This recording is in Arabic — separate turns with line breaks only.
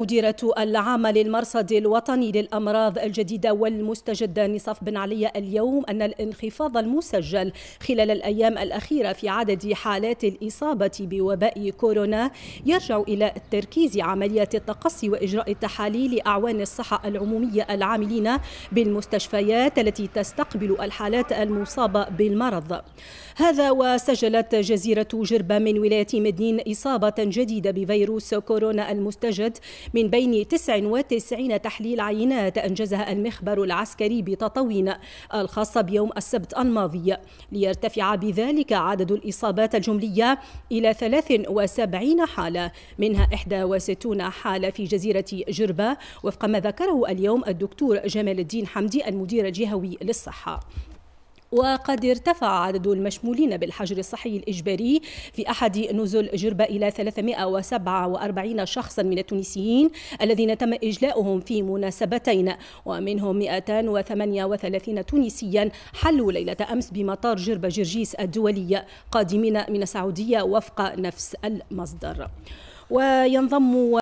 مديرة العامة للمرصد الوطني للأمراض الجديدة والمستجدة نصف بن علي اليوم أن الانخفاض المسجل خلال الأيام الأخيرة في عدد حالات الإصابة بوباء كورونا يرجع إلى تركيز عملية التقصي وإجراء التحاليل أعوان الصحة العمومية العاملين بالمستشفيات التي تستقبل الحالات المصابة بالمرض هذا وسجلت جزيرة جربة من ولاية مدنين إصابة جديدة بفيروس كورونا المستجد من بين 99 تحليل عينات أنجزها المخبر العسكري بتطاوين الخاصة بيوم السبت الماضي ليرتفع بذلك عدد الإصابات الجملية إلى 73 حالة منها 61 حالة في جزيرة جربة وفق ما ذكره اليوم الدكتور جمال الدين حمدي المدير الجهوي للصحة وقد ارتفع عدد المشمولين بالحجر الصحي الإجباري في أحد نزل جربة إلى 347 شخصا من التونسيين الذين تم إجلاؤهم في مناسبتين ومنهم 238 تونسيا حلوا ليلة أمس بمطار جربة جرجيس الدولي قادمين من السعودية وفق نفس المصدر وينضم